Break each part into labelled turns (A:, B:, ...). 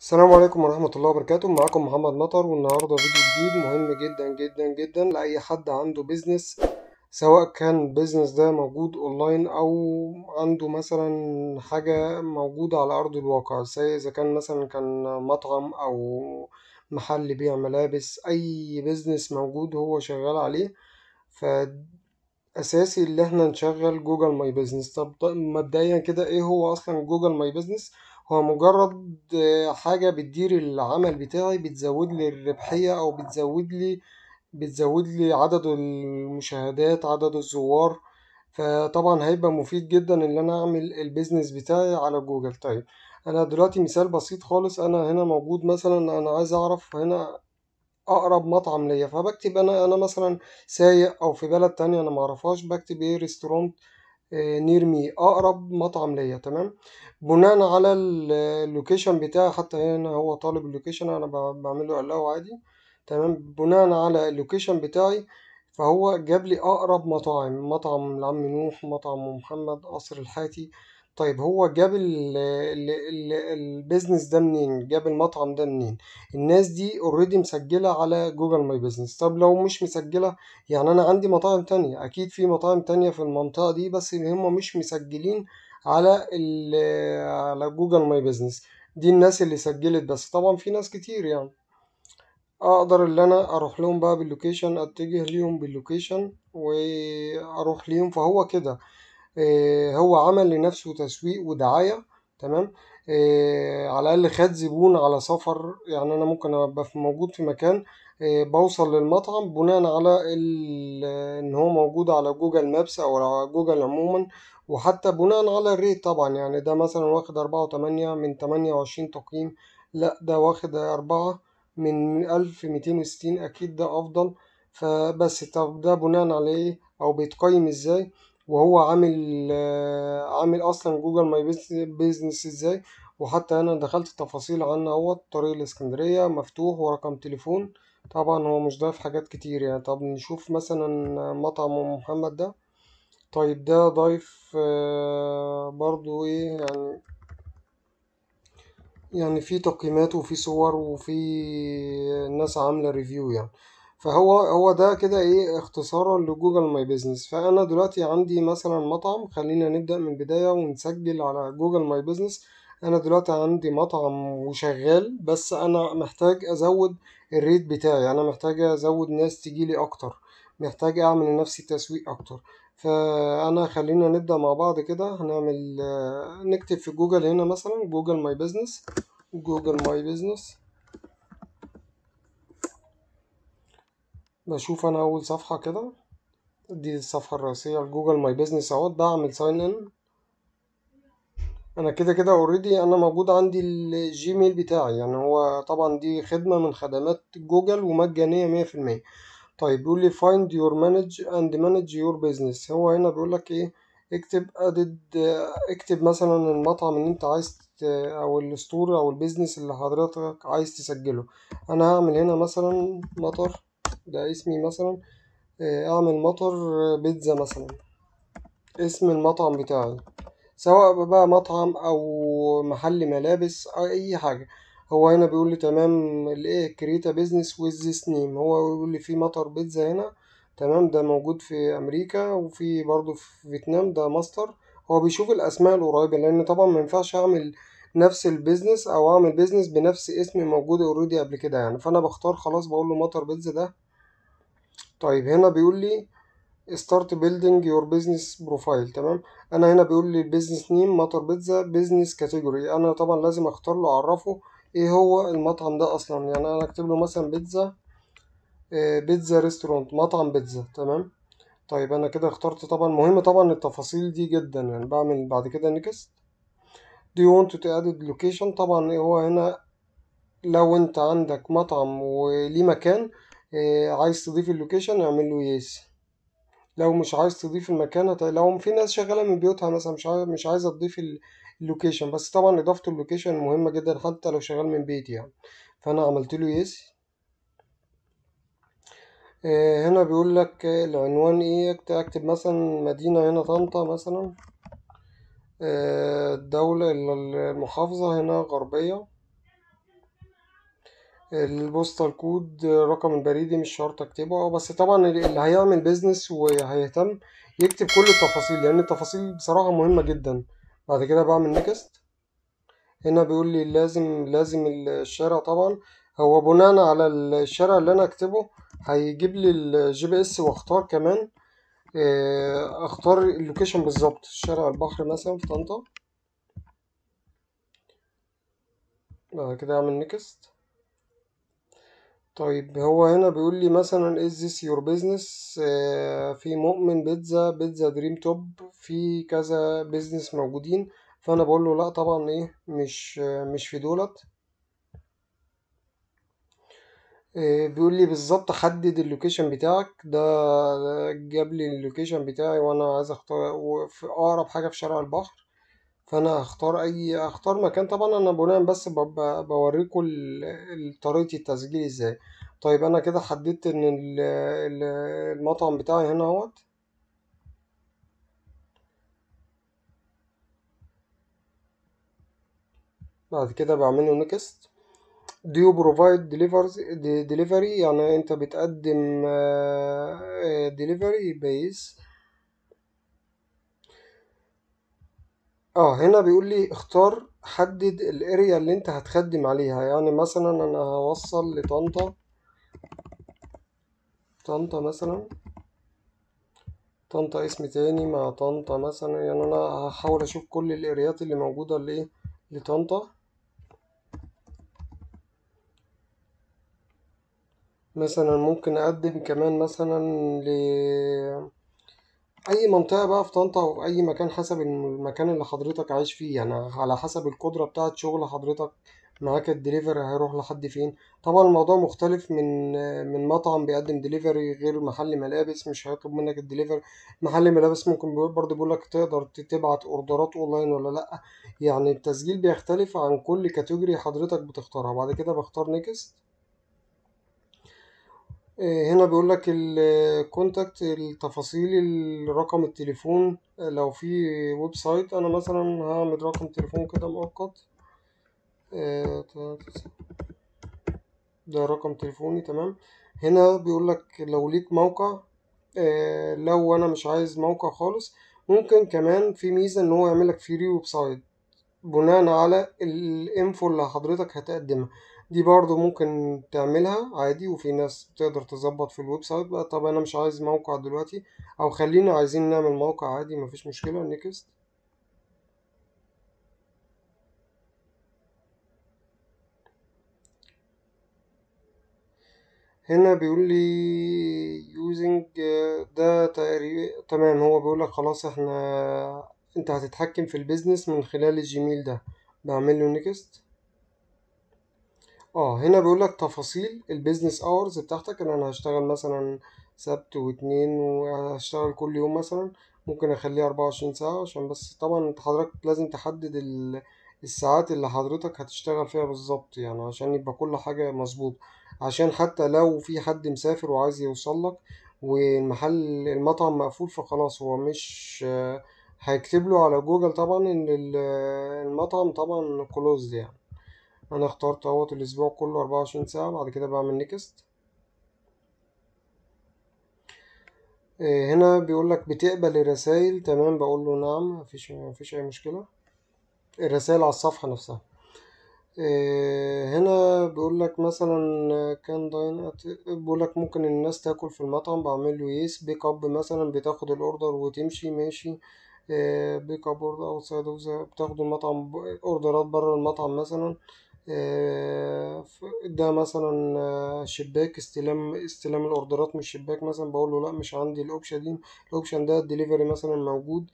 A: السلام عليكم ورحمة الله وبركاته معكم محمد مطر والنهاردة فيديو جديد مهم جدا جدا جدا لأي حد عنده بيزنس سواء كان بيزنس ده موجود اونلاين او عنده مثلا حاجة موجودة على ارض الواقع زي اذا كان مثلا كان مطعم او محل بيع ملابس اي بيزنس موجود هو شغال عليه ف اساسي اللي احنا نشغل جوجل ماي بيزنس طب طيب، مبدئيا كده ايه هو اصلا جوجل ماي بيزنس هو مجرد آه، حاجة بتدير العمل بتاعي بتزودلي الربحية أو بتزودلي بتزودلي عدد المشاهدات عدد الزوار فطبعا هيبقى مفيد جدا إن أنا أعمل البيزنس بتاعي على جوجل طيب أنا دلوقتي مثال بسيط خالص أنا هنا موجود مثلا أنا عايز أعرف هنا أقرب مطعم ليا فبكتب أنا أنا مثلا سايق أو في بلد تانية أنا معرفهاش بكتب إيه ريستورانت نيرمي آه، اقرب مطعم ليا تمام بناء على اللوكيشن بتاعي حتى هنا هو طالب اللوكيشن انا بعمله له عادي تمام بناء على اللوكيشن بتاعي فهو جاب لي اقرب مطاعم مطعم العم نوح مطعم محمد قصر الحاتي طيب هو جاب البيزنس ده منين جاب المطعم ده منين الناس دي اوريدي مسجله على جوجل ماي بيزنس طب لو مش مسجله يعني انا عندي مطاعم تانية اكيد في مطاعم تانية في المنطقه دي بس هم مش مسجلين على على جوجل ماي بيزنس دي الناس اللي سجلت بس طبعا في ناس كتير يعني اقدر اللي انا اروح لهم بقى باللوكيشن اتجه ليهم باللوكيشن واروح ليهم فهو كده آه، هو عمل لنفسه تسويق ودعاية تمام آه، على الأقل خد زبون على سفر يعني أنا ممكن أبقى موجود في مكان آه، بوصل للمطعم بناء على إن هو موجود على جوجل مابس أو على جوجل عموما وحتى بناء على الريت طبعا يعني ده مثلا واخد أربعة وتمانية من تمانية وعشرين تقييم لأ ده واخد أربعة من ألف ميتين وستين أكيد ده أفضل فبس طب ده بناء على إيه أو بيتقيم إزاي وهو عامل آه، عامل اصلا جوجل ماي بيزنس ازاي وحتى انا دخلت تفاصيل عنه هو طريق الاسكندرية مفتوح ورقم تليفون طبعا هو مش ضايف حاجات كتير يعني طب نشوف مثلا مطعم محمد ده طيب ده ضايف آه، برضو ايه يعني يعني في تقييمات وفي صور وفي ناس عاملة ريفيو يعني فهو هو ده كده ايه اختصارا لجوجل ماي بيزنس فانا دلوقتي عندي مثلا مطعم خلينا نبدا من البدايه ونسجل على جوجل ماي بيزنس انا دلوقتي عندي مطعم وشغال بس انا محتاج ازود الريت بتاعي انا محتاج ازود ناس تجيلي اكتر محتاج اعمل لنفسي تسويق اكتر فانا خلينا نبدا مع بعض كده هنعمل نكتب في جوجل هنا مثلا جوجل ماي بيزنس جوجل ماي بيزنس بشوف انا اول صفحة كده دي الصفحة الرئيسية لجوجل ماي بيزنس اهوت بعمل ساين ان انا كده كده اوريدي انا موجود عندي الجيميل بتاعي يعني هو طبعا دي خدمة من خدمات جوجل ومجانية مية في المية طيب بيقول لي find your manage and manage your business هو هنا بيقول لك ايه اكتب ادد اكتب مثلا المطعم اللي انت عايز او الستور او البيزنس اللي حضرتك عايز تسجله انا هعمل هنا مثلا مطر ده اسمي مثلا آه، اعمل مطر آه، بيتزا مثلا اسم المطعم بتاعي سواء بقى مطعم او محل ملابس او اي حاجه هو هنا بيقول لي تمام الايه كريتا بيزنس ويز ذيس نيم هو بيقول لي في مطر بيتزا هنا تمام ده موجود في امريكا وفي برضه في فيتنام ده ماستر هو بيشوف الاسماء القريبه لان طبعا ما ينفعش اعمل نفس البيزنس او اعمل بيزنس بنفس اسم موجود اوريدي قبل كده يعني فانا بختار خلاص بقول له مطر بيتزا ده طيب هنا بيقول لي start building your business profile تمام انا هنا بيقول لي business name مطر بيتزا business category انا طبعا لازم اختار له اعرفه ايه هو المطعم ده اصلا يعني انا اكتب له مثلا بيتزا بيتزا ريستورانت مطعم بيتزا تمام طيب انا كده اخترت طبعا مهم طبعا التفاصيل دي جدا يعني بعمل بعد كده نكست do you want to add location طبعا هو هنا لو انت عندك مطعم وليه مكان آه، عايز تضيف اللوكيشن اعمل له يس لو مش عايز تضيف المكان لو في ناس شغاله من بيوتها مثلا مش عايز مش عايزه تضيف اللوكيشن بس طبعا اضافه اللوكيشن مهمه جدا حتى لو شغال من بيتي يعني فانا عملت له يس آه، هنا بيقول لك العنوان ايه اكتب مثلا مدينه هنا طنطا مثلا آه، الدوله المحافظه هنا غربيه البوستال كود رقم البريدي مش شرط اكتبه اه، بس طبعا اللي هيعمل بيزنس وهيهتم يكتب كل التفاصيل لان التفاصيل بصراحة مهمة جدا بعد كده بعمل نكست هنا بيقول لي لازم لازم الشارع طبعا هو بناء على الشارع اللي انا اكتبه هيجيب لي الجي بي اس واختار كمان آه، اختار اللوكيشن بالظبط شارع البحر مثلا في طنطا بعد كده اعمل نكست طيب هو هنا بيقول لي مثلا is this your business آه، في مؤمن بيتزا بيتزا دريم توب في كذا بيزنس موجودين فانا بقول له لا طبعا ايه مش مش في دولت آه، بيقول لي بالظبط حدد اللوكيشن بتاعك ده جاب لي اللوكيشن بتاعي وانا عايز اختار في اقرب حاجه في شارع البحر فانا هختار اي هختار مكان طبعا انا بناء بس بوريكم طريقة التسجيل ازاي طيب انا كده حددت ان المطعم بتاعي هنا اهوت بعد كده بعمله نيكست do بروفايد provide يعني انت بتقدم آه، آه، delivery base اه هنا بيقول لي اختار حدد الاريا اللي انت هتخدم عليها يعني مثلا انا هوصل لطنطا طنطا مثلا طنطا اسم تاني مع طنطا مثلا يعني انا هحاول اشوف كل الاريات اللي موجودة اللي لطنطا مثلا ممكن اقدم كمان مثلا ل اي منطقه بقى في طنطا او اي مكان حسب المكان اللي حضرتك عايش فيه يعني على حسب القدره بتاعه شغل حضرتك معاك الدليفري هيروح لحد فين طبعا الموضوع مختلف من من مطعم بيقدم دليفري غير محل ملابس مش هيطلب منك الدليفري محل ملابس ممكن برضه بيقولك تقدر تبعت اوردرات اونلاين ولا لا يعني التسجيل بيختلف عن كل كاتيجوري حضرتك بتختارها بعد كده بختار نيكست آه، هنا بيقول لك الكونتاكت التفاصيل الرقم التليفون آه، لو في ويب سايت انا مثلا هعمل رقم تليفون كده مؤقت آه، ده رقم تليفوني تمام هنا بيقول لك لو ليك موقع لو انا مش عايز موقع خالص ممكن كمان في ميزة ان هو يعمل لك فري ويب سايت بناء على الانفو اللي حضرتك هتقدمها دي برضو ممكن تعملها عادي وفي ناس بتقدر تظبط في الويب سايت بقى طب انا مش عايز موقع دلوقتي او خلينا عايزين نعمل موقع عادي مفيش مشكلة نيكست هنا بيقول لي يوزنج آه، ده تقريبا تمام هو بيقول لك خلاص احنا انت هتتحكم في البيزنس من خلال الجيميل ده بعمل له نيكست اه هنا بيقول لك تفاصيل البيزنس اورز بتاعتك ان انا هشتغل مثلا سبت واتنين وهشتغل كل يوم مثلا ممكن اخليها اربعة وعشرين ساعة عشان بس طبعا انت حضرتك لازم تحدد الساعات اللي حضرتك هتشتغل فيها بالظبط يعني عشان يبقى كل حاجة مظبوط عشان حتى لو في حد مسافر وعايز يوصلك والمحل المطعم مقفول فخلاص هو مش هيكتب له على جوجل طبعا ان المطعم طبعا كلوزد يعني انا اخترت اهوت الاسبوع كله اربعة وعشرين ساعة بعد كده بعمل نيكست إيه، هنا بيقولك بتقبل الرسايل تمام بقول له نعم مفيش مفيش اي مشكلة الرسائل على الصفحة نفسها إيه، هنا بيقول لك مثلا كان داين بيقول لك ممكن الناس تاكل في المطعم بعمل له يس بيك اب مثلا بتاخد الاوردر وتمشي ماشي بيك اب اوردر اوتسايد بتاخد المطعم اوردرات بره المطعم مثلا آه، ده مثلا آه، شباك استلام استلام الاوردرات من الشباك مثلا بقول له لا مش عندي الاوبشن دي الاوبشن ده الدليفري مثلا موجود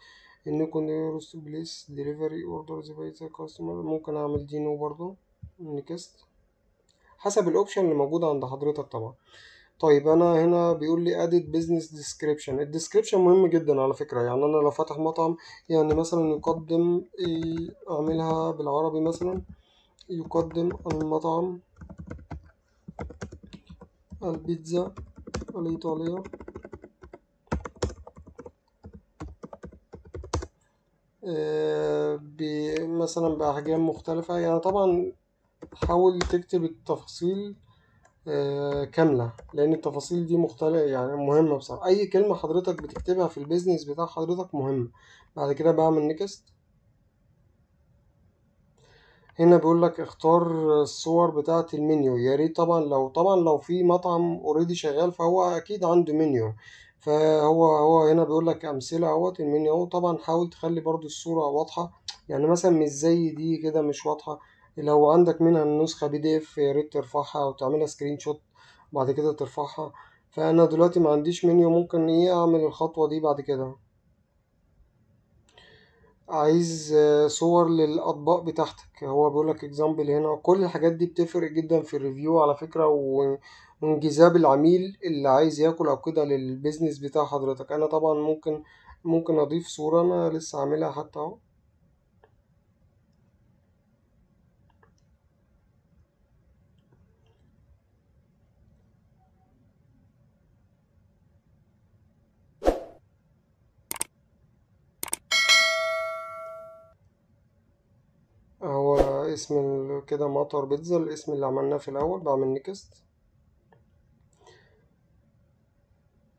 A: انكم يورس بليس دليفري اوردرز باي كاستمر ممكن اعمل دينو برضو نيكست حسب الاوبشن اللي موجود عند حضرتك طبعا طيب انا هنا بيقول لي ادد بزنس ديسكريبشن الديسكريبشن مهم جدا على فكره يعني انا لو فاتح مطعم يعني مثلا يقدم إيه، اعملها بالعربي مثلا يقدم المطعم البيتزا الإيطالية آه، مثلا بأحجام مختلفة يعني طبعا حاول تكتب التفاصيل آه، كاملة لأن التفاصيل دي مختلفة يعني مهمة بصراحة أي كلمة حضرتك بتكتبها في البيزنس بتاع حضرتك مهمة بعد كده بعمل نكست هنا بيقول لك اختار الصور بتاعة المنيو يا ريت طبعا لو طبعا لو في مطعم اوريدي شغال فهو اكيد عنده منيو فهو هو هنا بيقول لك امثله اهوت المنيو اهو طبعا حاول تخلي برضو الصوره واضحه يعني مثلا مش زي دي كده مش واضحه لو عندك منها النسخه بي دي اف يا ريت ترفعها وتعملها سكرين شوت وبعد كده ترفعها فانا دلوقتي ما عنديش منيو ممكن ايه اعمل الخطوه دي بعد كده عايز آه، صور للاطباق بتاعتك هو بيقولك اكزامبل هنا كل الحاجات دي بتفرق جدا في الريفيو على فكرة وانجذاب العميل اللي عايز ياكل او كده للبيزنس بتاع حضرتك انا طبعا ممكن ممكن اضيف صورة انا لسه عاملها حتى اهو اسم كده مطر بيتزا الاسم اللي عملناه في الاول بعمل نيكست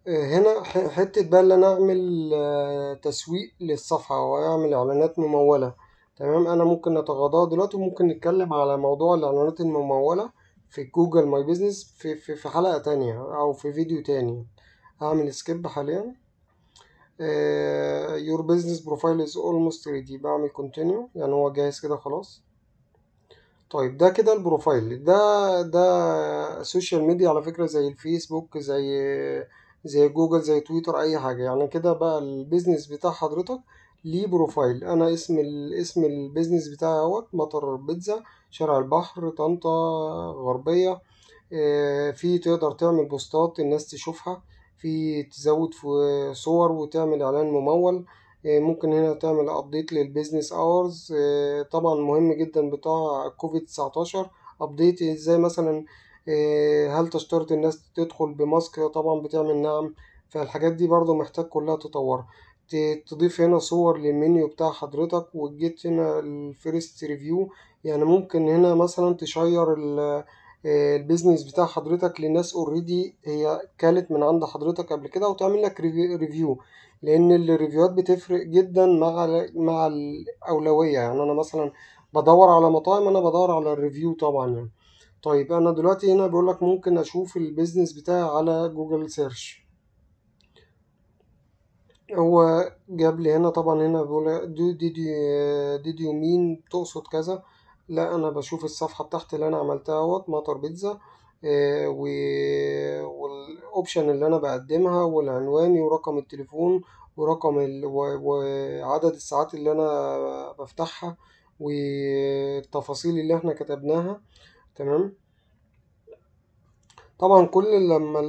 A: آه، هنا حتة بقى اللي انا اعمل آه، تسويق للصفحة واعمل اعلانات ممولة تمام انا ممكن نتغاضاها دلوقتي وممكن نتكلم على موضوع الاعلانات الممولة في جوجل ماي بيزنس في, في, في حلقة تانية او في فيديو تاني اعمل سكيب حاليا يور بيزنس بروفايل از اولموست ريدي بعمل كونتينيو يعني هو جاهز كده خلاص طيب ده كده البروفايل ده ده سوشيال ميديا على فكرة زي الفيسبوك زي زي جوجل زي تويتر اي حاجة يعني كده بقى البيزنس بتاع حضرتك ليه بروفايل انا اسم الاسم البيزنس بتاعي اهوت مطر بيتزا شارع البحر طنطا غربية آه، في تقدر تعمل بوستات الناس تشوفها في تزود في صور وتعمل اعلان ممول آه، ممكن هنا تعمل ابديت للبيزنس اورز طبعا مهم جدا بتاع كوفيد 19 ابديت ازاي مثلا آه، هل تشترط الناس تدخل بماسك طبعا بتعمل نعم فالحاجات دي برضو محتاج كلها تطور تضيف هنا صور للمنيو بتاع حضرتك وجيت هنا الفيرست ريفيو يعني ممكن هنا مثلا تشير البيزنس آه، بتاع حضرتك لناس اوريدي هي كانت من عند حضرتك قبل كده وتعمل لك ريفيو لان الريفيوهات بتفرق جدا مع مع الاولويه يعني انا مثلا بدور على مطاعم انا بدور على الريفيو طبعا يعني طيب انا دلوقتي هنا بيقول لك ممكن اشوف البيزنس بتاعي على جوجل سيرش هو جاب لي هنا طبعا هنا بيقول دي دي دي دي دي مين تقصد كذا لا انا بشوف الصفحه تحت اللي انا عملتها اهوت مطر بيتزا آه، والاوبشن اللي انا بقدمها والعنواني ورقم التليفون ورقم ال... وعدد الساعات اللي انا بفتحها والتفاصيل اللي احنا كتبناها تمام طبعا كل لما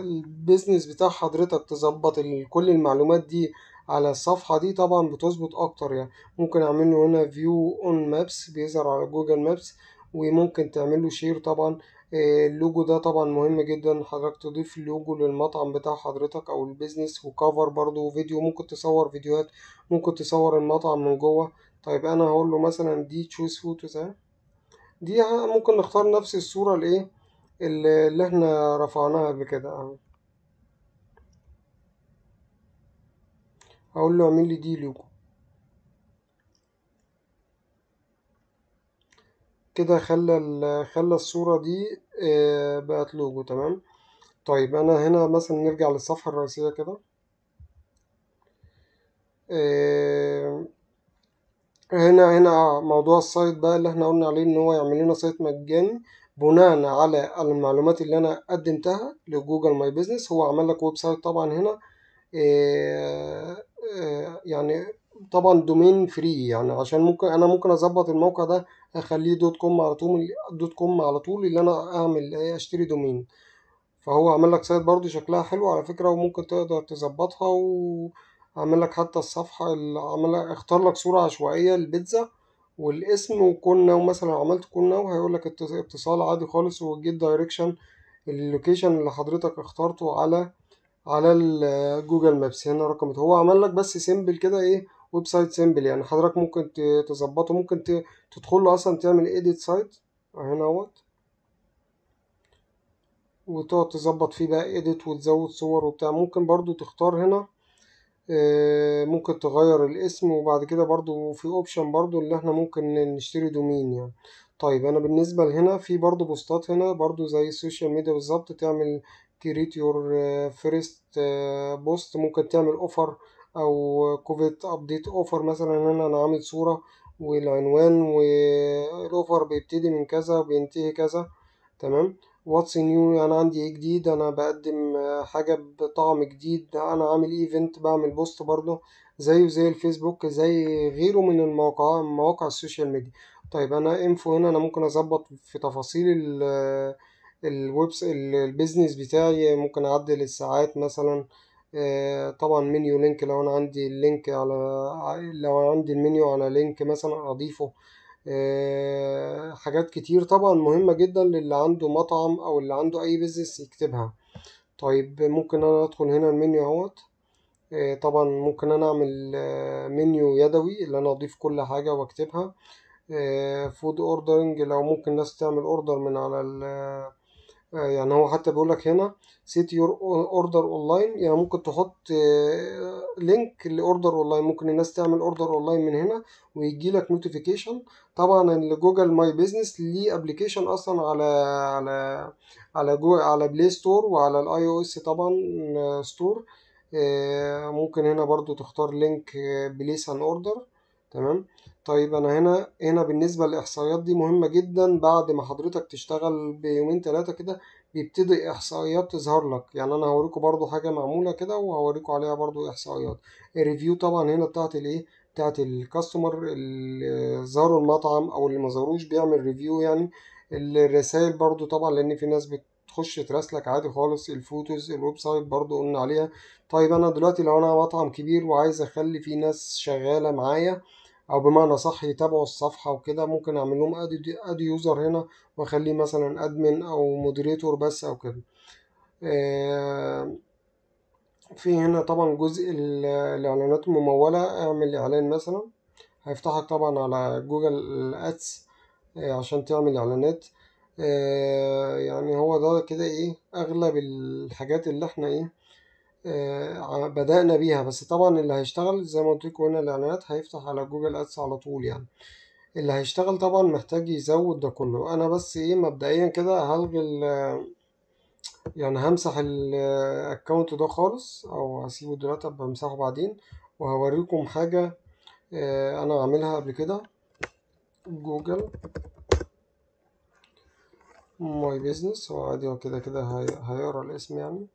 A: البيزنس بتاع حضرتك تظبط كل المعلومات دي على الصفحة دي طبعا بتظبط اكتر يعني ممكن اعمل له هنا فيو اون مابس بيظهر على جوجل مابس وممكن تعمل له شير طبعا اللوجو ده طبعا مهم جدا حضرتك تضيف اللوجو للمطعم بتاع حضرتك او البيزنس وكفر برضو فيديو ممكن تصور فيديوهات ممكن تصور المطعم من جوه طيب انا هقول له مثلا دي تشوز فوتوز ها دي ممكن نختار نفس الصورة الايه اللي احنا رفعناها قبل كده اهو هقول له اعمل لي دي لوجو كده خلى خلى الصورة دي آه، بقت لوجو تمام طيب انا هنا مثلا نرجع للصفحة الرئيسية كده آه، هنا هنا موضوع السايت بقى اللي احنا قلنا عليه ان هو يعمل لنا سايت مجاني بناء على المعلومات اللي انا قدمتها لجوجل ماي بيزنس هو عمل لك ويب سايت طبعا هنا آه، يعني طبعا دومين فري يعني عشان ممكن انا ممكن اظبط الموقع ده اخليه دوت كوم على طول دوت كوم على طول اللي انا اعمل إيه، اشتري دومين فهو عمل لك سايت برضو شكلها حلو على فكره وممكن تقدر تظبطها وعمل لك حتى الصفحه عمل اختار لك صوره عشوائيه للبيتزا والاسم وكون ناو مثلا عملت كون ناو هيقول لك اتصال عادي خالص وجيت دايركشن اللوكيشن اللي حضرتك اخترته على على جوجل مابس هنا رقمت هو عمل لك بس سيمبل كده ايه ويب سايت سيمبل يعني حضرتك ممكن تظبطه ممكن تدخل له اصلا تعمل ايديت سايت هنا اهوت وتقعد تظبط فيه بقى ايديت وتزود صور وبتاع ممكن برضو تختار هنا آه، ممكن تغير الاسم وبعد كده برضو في اوبشن برضو اللي احنا ممكن نشتري دومين يعني طيب انا بالنسبه لهنا في برضو بوستات هنا برضو زي السوشيال ميديا بالظبط تعمل كريت يور فيرست بوست ممكن تعمل اوفر او كوفيد ابديت اوفر مثلا ان انا عامل صورة والعنوان والاوفر بيبتدي من كذا وبينتهي كذا تمام واتس نيو انا عندي ايه جديد انا بقدم حاجة بطعم جديد انا عامل ايفنت بعمل بوست برضه زيه زي الفيسبوك زي غيره من المواقع مواقع السوشيال ميديا طيب انا انفو هنا انا ممكن اظبط في تفاصيل الويبس البيزنس بتاعي ممكن اعدل الساعات مثلا آه، طبعا منيو لينك لو انا عندي اللينك على لو أنا عندي المنيو على لينك مثلا اضيفه آه، حاجات كتير طبعا مهمة جدا للي عنده مطعم او اللي عنده اي بيزنس يكتبها طيب ممكن انا ادخل هنا المنيو اهوت آه، طبعا ممكن انا اعمل منيو يدوي اللي انا اضيف كل حاجة واكتبها فود اوردرنج لو ممكن ناس تعمل اوردر من على ال يعني هو حتى بيقول لك هنا سيت يور اوردر اونلاين يعني ممكن تحط لينك لاوردر اونلاين ممكن الناس تعمل اوردر اونلاين من هنا ويجي لك نوتيفيكيشن طبعا جوجل ماي بيزنس ليه ابلكيشن اصلا على على على جو على بلاي ستور وعلى الاي او اس طبعا ستور آه، آه، ممكن هنا برضو تختار لينك بليس ان اوردر تمام طيب انا هنا هنا بالنسبه للاحصائيات دي مهمه جدا بعد ما حضرتك تشتغل بيومين ثلاثه كده بيبتدي احصائيات تظهر لك يعني انا هوريكم برضو حاجه معموله كده وهوريكم عليها برضو احصائيات الريفيو طبعا هنا بتاعت الايه بتاعت الكاستمر اللي زاروا المطعم او اللي ما زاروش بيعمل ريفيو يعني الرسائل برضو طبعا لان في ناس بتخش تراسلك عادي خالص الفوتوز الويب سايت برضو قلنا عليها طيب انا دلوقتي لو انا مطعم كبير وعايز اخلي فيه ناس شغاله معايا او بمعنى صح يتابعوا الصفحه وكده ممكن اعمل لهم اد اد يوزر هنا واخليه مثلا ادمن او مودريتور بس او كده آه، في هنا طبعا جزء الاعلانات المموله اعمل اعلان مثلا هيفتحك طبعا على جوجل ادس آه، عشان تعمل اعلانات آه، يعني هو ده كده ايه اغلب الحاجات اللي احنا ايه آه، بدأنا بيها بس طبعا اللي هيشتغل زي ما قلت لكم هنا الإعلانات هيفتح على جوجل أدس على طول يعني اللي هيشتغل طبعا محتاج يزود ده كله أنا بس إيه مبدئيا كده هلغي يعني همسح الأكونت ده خالص أو هسيبه دلوقتي بمسحه بعدين وهوريكم حاجة آه، أنا عاملها قبل كده جوجل ماي بيزنس هو عادي هو كده كده هيقرا الاسم يعني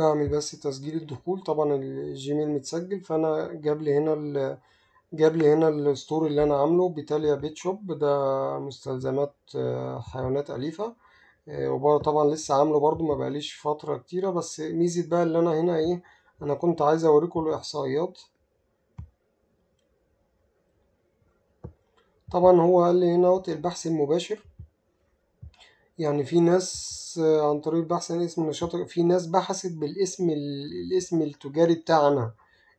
A: بعمل بس تسجيل الدخول طبعا الجيميل متسجل فانا جاب لي هنا ال جاب لي هنا الستور اللي انا عامله بيتاليا بيت شوب ده مستلزمات آه، حيوانات اليفه آه، وبرضه طبعا لسه عامله برضه ما بقاليش فتره كتيره بس ميزه بقى اللي انا هنا ايه انا كنت عايز اوريكم الاحصائيات طبعا هو قال لي هنا البحث المباشر يعني في ناس آه، عن طريق البحث عن اسم النشاط في ناس بحثت بالاسم الاسم التجاري بتاعنا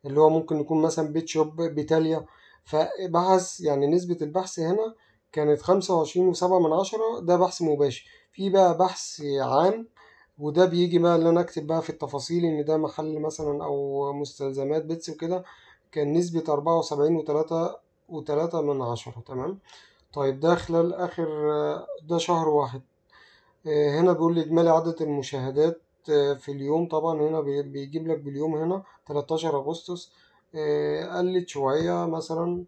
A: اللي هو ممكن يكون مثلا بيت شوب بيتاليا فبحث يعني نسبة البحث هنا كانت خمسة وعشرين وسبعة من عشرة ده بحث مباشر في بقى بحث عام وده بيجي بقى اللي انا اكتب بقى في التفاصيل ان ده محل مثلا او مستلزمات بيتس وكده كان نسبة أربعة وسبعين وتلاتة وتلاتة من عشرة تمام طيب ده خلال آخر آه، ده شهر واحد آه، هنا بيقول لي إجمالي عدد المشاهدات آه، في اليوم طبعا هنا بيجيب لك باليوم هنا 13 أغسطس آه، قلت شوية مثلا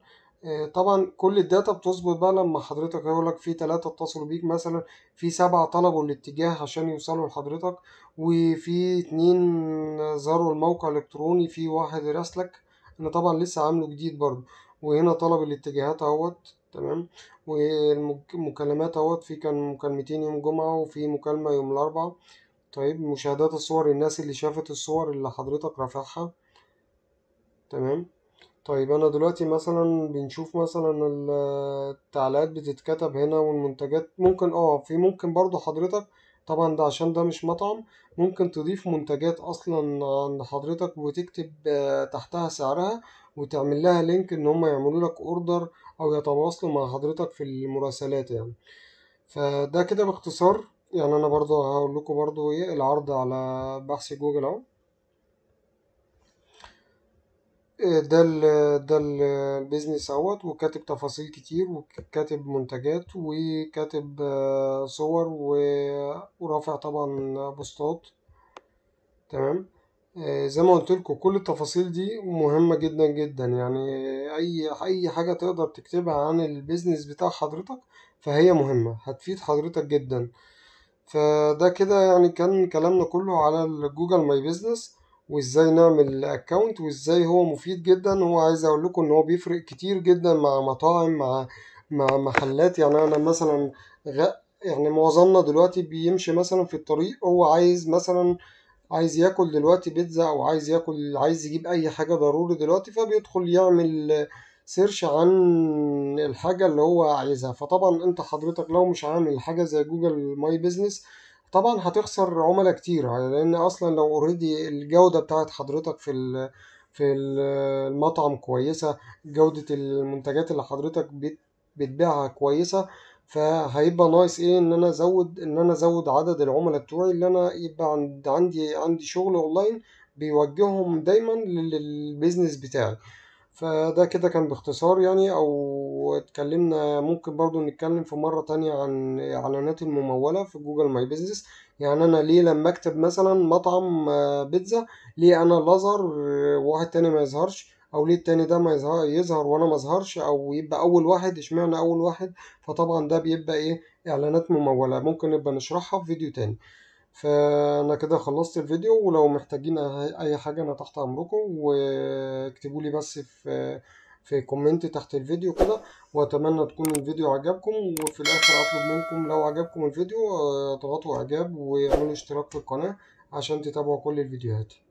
A: طبعا كل الداتا بتظبط بقى لما حضرتك يقول لك في تلاتة اتصلوا بيك مثلا في سبعة طلبوا الاتجاه عشان يوصلوا لحضرتك وفي اتنين زاروا الموقع الإلكتروني في واحد راسلك أنا طبعا لسه عامله جديد برضه وهنا طلب الاتجاهات اهوت تمام والمكالمات اهوت في كان مكالمتين يوم جمعة وفي مكالمة يوم الأربعاء طيب مشاهدات الصور الناس اللي شافت الصور اللي حضرتك رافعها تمام طيب انا دلوقتي مثلا بنشوف مثلا التعليقات بتتكتب هنا والمنتجات ممكن اه في ممكن برضو حضرتك طبعا ده عشان ده مش مطعم ممكن تضيف منتجات اصلا عند حضرتك وتكتب آه، تحتها سعرها وتعمل لها لينك ان هم يعملوا لك اوردر او يتواصلوا مع حضرتك في المراسلات يعني فده كده باختصار يعني انا برضو هقول لكم برضو ايه العرض على بحث جوجل اهو إيه، ده ال ده البيزنس اهوت وكاتب تفاصيل كتير وكاتب منتجات وكاتب آه، صور ورافع طبعا بوستات تمام آه، زي ما قلت لكم كل التفاصيل دي مهمة جدا جدا يعني اي اي حاجة تقدر تكتبها عن البيزنس بتاع حضرتك فهي مهمة هتفيد حضرتك جدا فده كده يعني كان كلامنا كله على الجوجل ماي بيزنس وازاي نعمل اكونت وازاي هو مفيد جدا هو عايز اقول لكم ان هو بيفرق كتير جدا مع مطاعم مع مع محلات يعني انا مثلا غ... يعني معظمنا دلوقتي بيمشي مثلا في الطريق هو عايز مثلا آه عايز ياكل دلوقتي بيتزا او عايز ياكل عايز يجيب اي حاجة ضروري دلوقتي فبيدخل يعمل سيرش عن الحاجة اللي هو عايزها فطبعا انت حضرتك لو مش عامل حاجة زي جوجل ماي بيزنس طبعا هتخسر عملاء كتير لان اصلا لو اوريدي الجودة بتاعت حضرتك في في المطعم كويسة جودة المنتجات اللي حضرتك بتبيعها كويسة فهيبقى ناقص ايه ان انا ازود ان انا ازود عدد العملاء بتوعي اللي انا يبقى عند عندي عندي شغل اونلاين بيوجههم دايما للبيزنس بتاعي فده كده كان باختصار يعني او اتكلمنا ممكن برضو نتكلم في مرة تانية عن اعلانات الممولة في جوجل ماي بيزنس يعني انا ليه لما اكتب مثلا مطعم آه، بيتزا ليه انا اللي اظهر وواحد تاني ما يظهرش او ليه التاني ده ما يظهر يظهر وانا ما اظهرش او يبقى اول واحد اشمعنى اول واحد فطبعا ده بيبقى ايه اعلانات ممولة ممكن نبقى نشرحها في فيديو تاني فانا كده خلصت الفيديو ولو محتاجين اي حاجة انا تحت امركم واكتبوا لي بس في في كومنت تحت الفيديو كده واتمنى تكون الفيديو عجبكم وفي الاخر اطلب منكم لو عجبكم الفيديو اضغطوا اعجاب واعملوا اشتراك في القناة عشان تتابعوا كل الفيديوهات